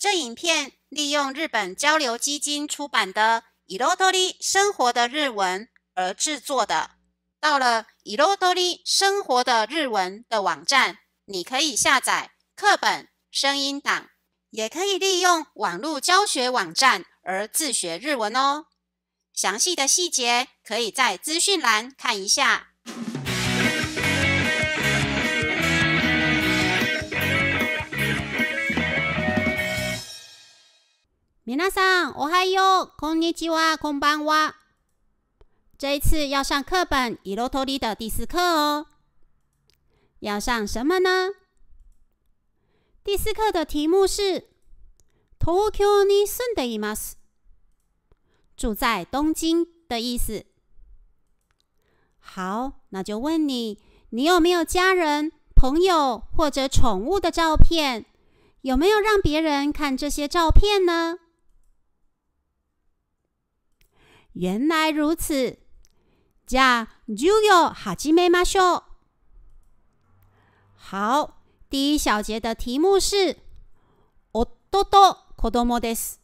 这影片利用日本交流基金出版的《伊洛多利生活的日文》而制作的。到了《伊洛多利生活的日文》的网站，你可以下载课本、声音档，也可以利用网络教学网站而自学日文哦。详细的细节可以在资讯栏看一下。米娜桑，我嗨哟，空尼吉娃空班哇。这一次要上课本伊罗托利的第四课哦。要上什么呢？第四课的题目是“东京に住んでいます”，住在东京的意思。好，那就问你：你有没有家人、朋友或者宠物的照片？有没有让别人看这些照片呢？原来如此，じゃジュヨめましょう。好，第一小节的题目是おっとと子供です，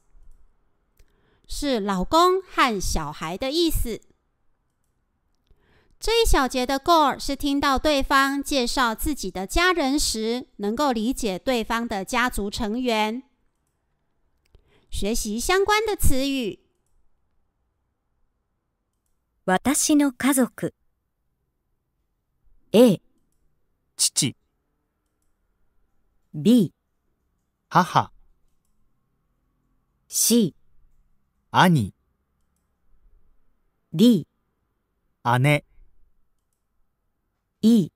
是老公和小孩的意思。这一小节的 goal 是听到对方介绍自己的家人时，能够理解对方的家族成员，学习相关的词语。私の家族 A 父 B 母 C 兄 D 姉 E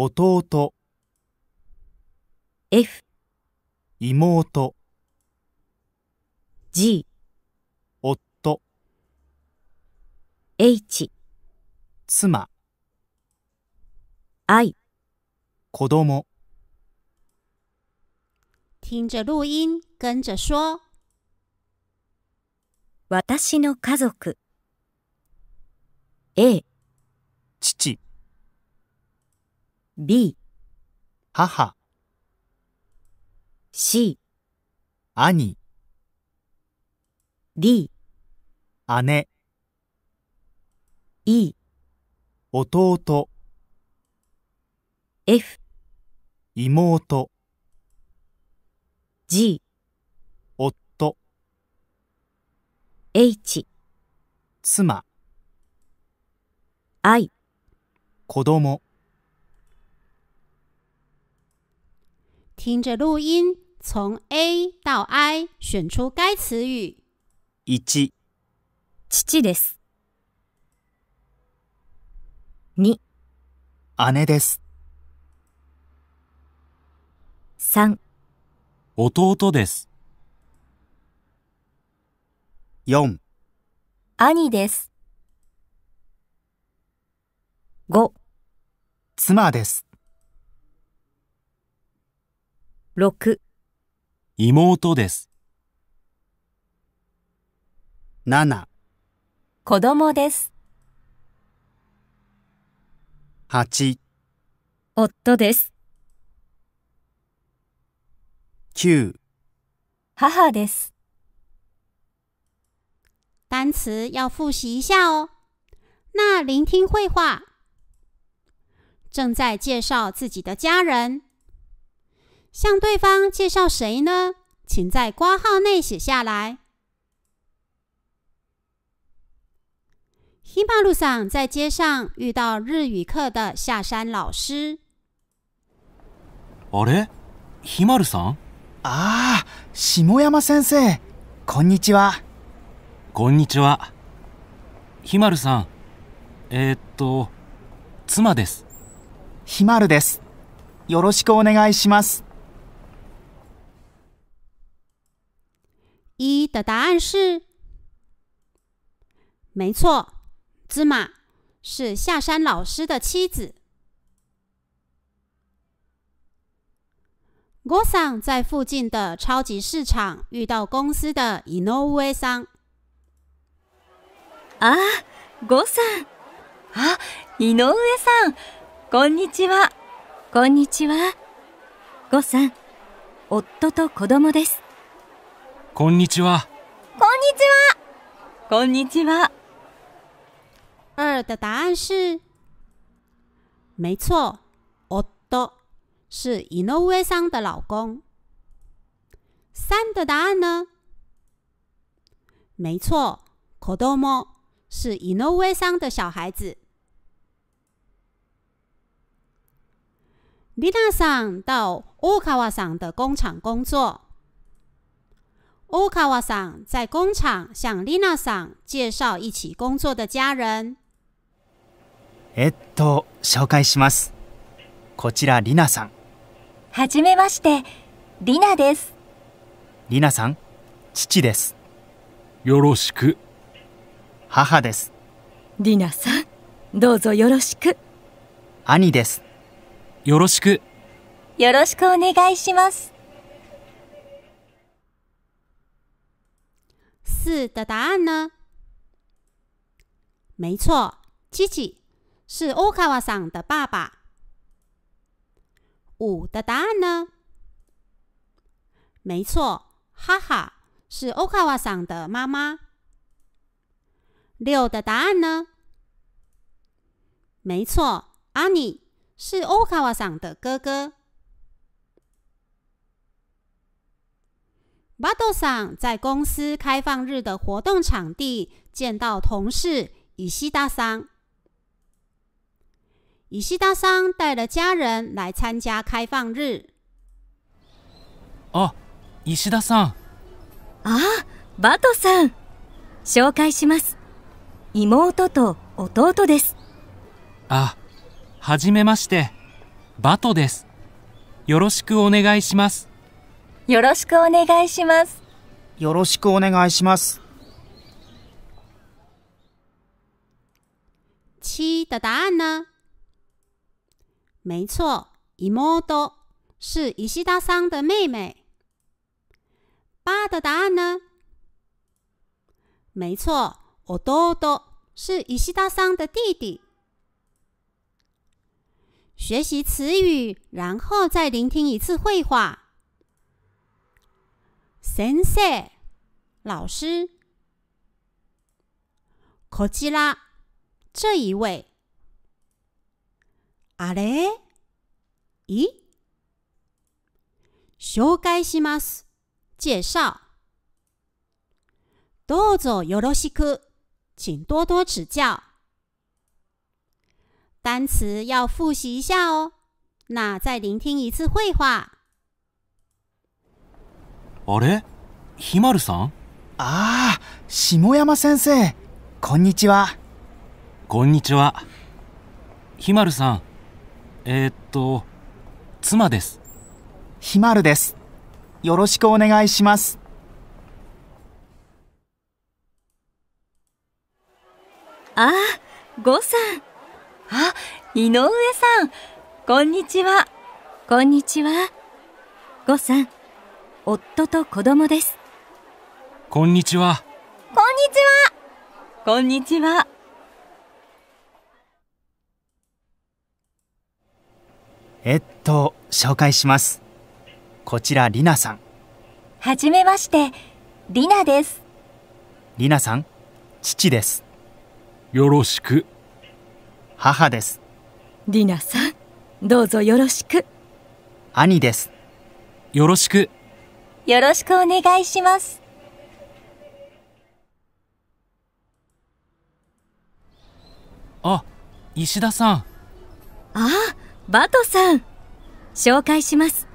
弟 F 妹 G H 妻 I 子供听着录音，跟着说。私の家族 A 父 B 母 C 兄 D 姉 E 弟 F 妹 G 夫 H 妻 I 子供听着录音，从 A 到 I 选出该词语。一、父です。2姉です3弟です4兄です5妻です6妹です7子供です8夫です9母です单词要复习一下哦。那聆听绘画，正在介绍自己的家人，向对方介绍谁呢？请在挂号内写下来。喜马拉山在街上遇到日语课的下山老师。あれ？喜马拉山？啊，下山先生，こんにちは。こんにちは。喜马拉山，えっと、妻です。喜马拉です。よろしくお願いします。一的答案是，没错。芝麻是下山老师的妻子。我上在附近的超级市场遇到公司的伊能乌桑。啊，我上啊，伊能乌桑，こんにちは。こんにちは。我上，夫と子供です。こんにちは。こんにちは。こんにちは。二的答案是，没错，奥多是 Inoue-san 的老公。三的答案呢？没错，Kodomo 是 Inoue-san 的小孩子。l i n a s 到 o k a w a s 的工厂工作。o k a w a s 在工厂向 l i n a s 介绍一起工作的家人。えっと紹介しますこちらりなさんはじめましてりなですりなさん父ですよろしく母ですりなさんどうぞよろしく兄ですよろしくよろしくお願いします四的答案呢没错い i g 父。是 o k a a 桑的爸爸。五的答案呢？没错，哈哈，是 o k a a 桑的妈妈。六的答案呢？没错 a n n i 是 o k a a 桑的哥哥。b a d 桑在公司开放日的活动场地见到同事 y 西 s d a 桑。石田さん带了家人来参加开放日。あ、石田さん。あ、バトさん。紹介します。妹と弟です。あ、はじめまして。バトです。よろしくお願いします。よろしくお願いします。よろしくお願いします。七的答案呢？没错，伊摩多是伊西达桑的妹妹。八的答案呢？没错，奥多多是伊西达桑的弟弟。学习词语，然后再聆听一次会话。先生，老师，柯基拉这一位。あれい紹介します。介紹。どうぞよろしく。请多多指教。单词要复习一下哦。那再聆听一次绘画。あれひまるさんああ、下山先生。こんにちは。こんにちは。ひまるさん。えー、っと妻ですひまるですよろしくお願いしますあごさんあ井上さんこんにちはこんにちはごさん夫と子供ですこんにちはこんにちはこんにちはえっと紹介しますこちらりなさんはじめましてりなですりなさん父ですよろしく母ですりなさんどうぞよろしく兄ですよろしくよろしくお願いしますあ石田さんああバトさん紹介します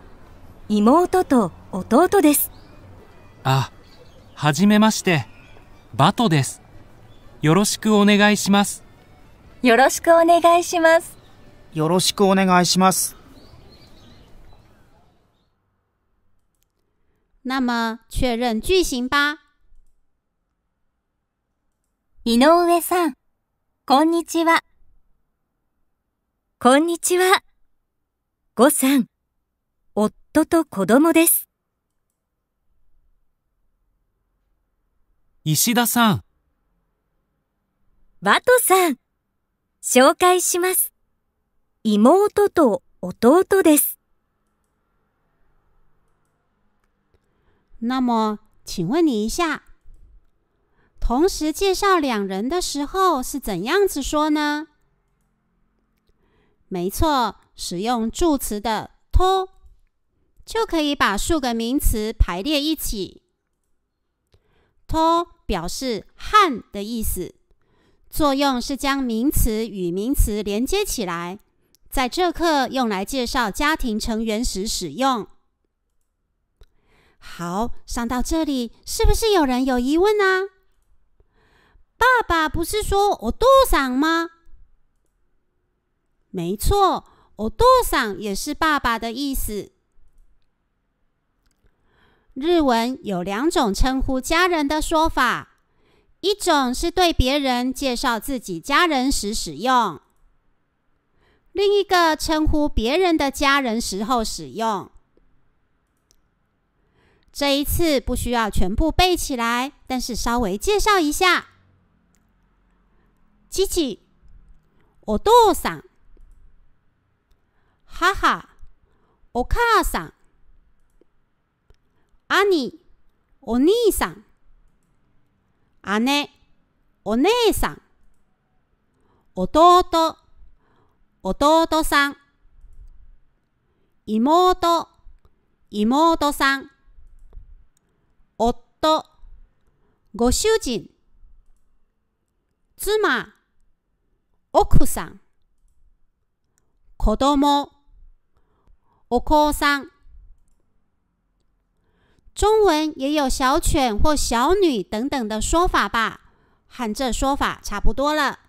妹と弟ですあはじめましてバトですよろしくお願いしますよろしくお願いしますよろしくお願いします那么确认句型吧井上さんこんにちはこんにちは。ごさん、夫と子供です。石田さん。バトさん、紹介します。妹と弟です。那么，请问你一下，同时介绍两人的时候是怎样子说呢？没错，使用助词的 “to”，就可以把数个名词排列一起。to 表示“汉”的意思，作用是将名词与名词连接起来。在这课用来介绍家庭成员时使用。好，上到这里，是不是有人有疑问啊？爸爸不是说我多想吗？没错，お父さん也是爸爸的意思。日文有两种称呼家人的说法，一种是对别人介绍自己家人时使用，另一个称呼别人的家人时候使用。这一次不需要全部背起来，但是稍微介绍一下。七七，お父さん。母、お母さん。兄、お兄さん。姉、お姉さん。弟、弟さん。妹、妹さん。夫、ご主人。妻、奥さん。子供、哦，科桑。中文也有“小犬”或“小女”等等的说法吧？和这说法差不多了，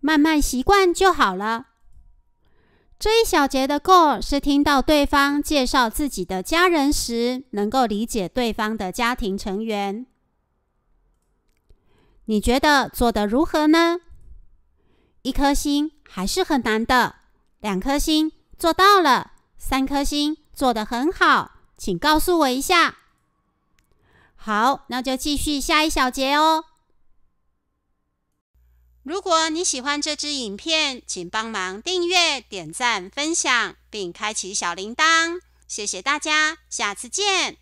慢慢习惯就好了。这一小节的 goal 是听到对方介绍自己的家人时，能够理解对方的家庭成员。你觉得做得如何呢？一颗星还是很难的，两颗星做到了。三颗星，做的很好，请告诉我一下。好，那就继续下一小节哦。如果你喜欢这支影片，请帮忙订阅、点赞、分享，并开启小铃铛。谢谢大家，下次见。